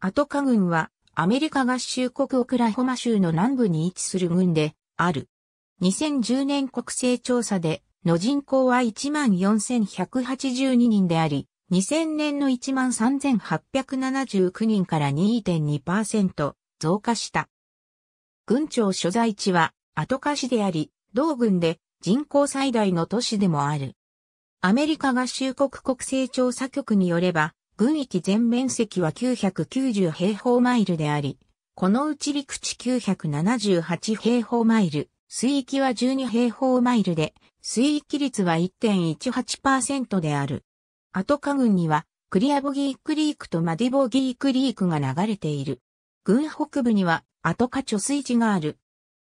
アトカ軍はアメリカ合衆国オクラホマ州の南部に位置する軍である。2010年国勢調査での人口は14,182人であり、2000年の13,879人から2.2%増加した。軍庁所在地はアトカ市であり、同軍で人口最大の都市でもある。アメリカ合衆国国勢調査局によれば、軍域全面積は990平方マイルであり、このうち陸地978平方マイル、水域は12平方マイルで、水域率は1.18%である。アトカ郡には、クリアボギークリークとマディボギークリークが流れている。群北部には、アトカ貯水池がある。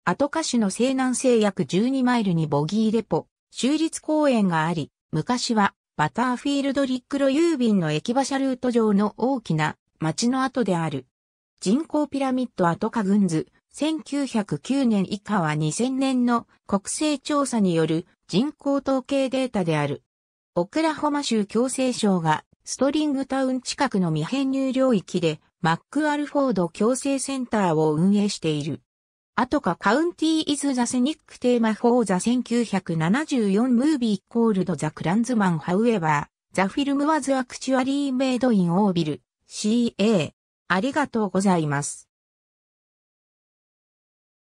アトカ市の西南西約12マイルにボギーレポ、州立公園があり、昔はバターフィールドリックロ郵便の駅馬車ルート上の大きな町の跡である。人口ピラミッド跡カグンズ、1909年以下は2000年の国勢調査による人口統計データである。オクラホマ州共生省がストリングタウン近くの未編入領域でマックアルフォード共生センターを運営している。アトカカウンティーイズザセニックテーマフォーザ1974ムービーコールドザクランズマンハウエバーザフィルムワズアクチュアリーメイドインオービル CA ありがとうございます。